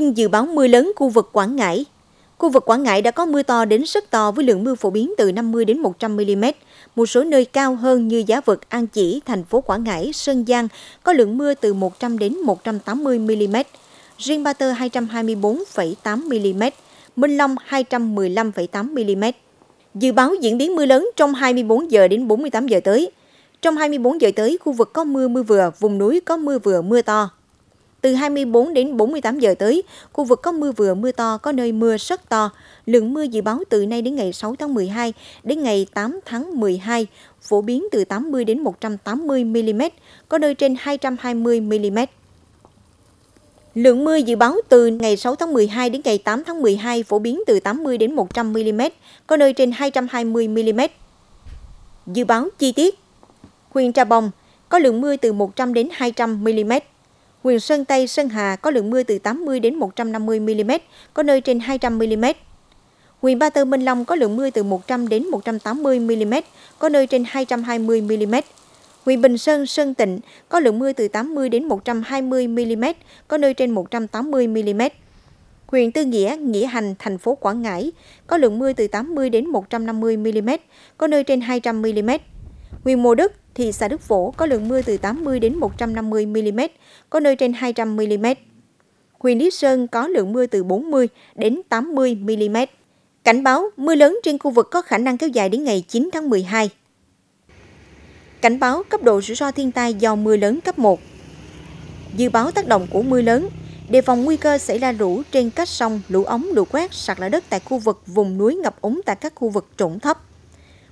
tin dự báo mưa lớn khu vực Quảng Ngãi. Khu vực Quảng Ngãi đã có mưa to đến rất to với lượng mưa phổ biến từ 50 đến 100 mm. Một số nơi cao hơn như giá vực An Chỉ, thành phố Quảng Ngãi, Sơn Giang có lượng mưa từ 100 đến 180 mm. Riêng Ba Tơ 224,8 mm, Minh Long 215,8 mm. Dự báo diễn biến mưa lớn trong 24 giờ đến 48 giờ tới. Trong 24 giờ tới, khu vực có mưa mưa vừa, vùng núi có mưa vừa mưa to, từ 24 đến 48 giờ tới, khu vực có mưa vừa mưa to, có nơi mưa rất to. Lượng mưa dự báo từ nay đến ngày 6 tháng 12 đến ngày 8 tháng 12 phổ biến từ 80 đến 180 mm, có nơi trên 220 mm. Lượng mưa dự báo từ ngày 6 tháng 12 đến ngày 8 tháng 12 phổ biến từ 80 đến 100 mm, có nơi trên 220 mm. Dự báo chi tiết Huyện Trà Bồng có lượng mưa từ 100 đến 200 mm. Quyền Sơn Tây, Sơn Hà có lượng mưa từ 80 đến 150 mm, có nơi trên 200 mm. Huyện Ba Tơ Minh Long có lượng mưa từ 100 đến 180 mm, có nơi trên 220 mm. Huyện Bình Sơn, Sơn Tịnh có lượng mưa từ 80 đến 120 mm, có nơi trên 180 mm. Huyện Tư Nghĩa, Nghĩa Hành, thành phố Quảng Ngãi có lượng mưa từ 80 đến 150 mm, có nơi trên 200 mm. Huyện Mộ Đức, thị xã Đức Phổ có lượng mưa từ 80 đến 150 mm, có nơi trên 200 mm. Huyện Lý Sơn có lượng mưa từ 40 đến 80 mm. Cảnh báo mưa lớn trên khu vực có khả năng kéo dài đến ngày 9 tháng 12. Cảnh báo cấp độ rủi ro thiên tai do mưa lớn cấp 1. Dự báo tác động của mưa lớn, đề phòng nguy cơ xảy ra lũ trên các sông, lũ ống, lũ quét, sạt lở đất tại khu vực vùng núi ngập úng tại các khu vực trũng thấp.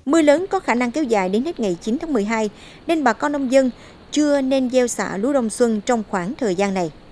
Mưa lớn có khả năng kéo dài đến hết ngày 9 tháng 12, nên bà con nông dân chưa nên gieo xạ lúa đông xuân trong khoảng thời gian này.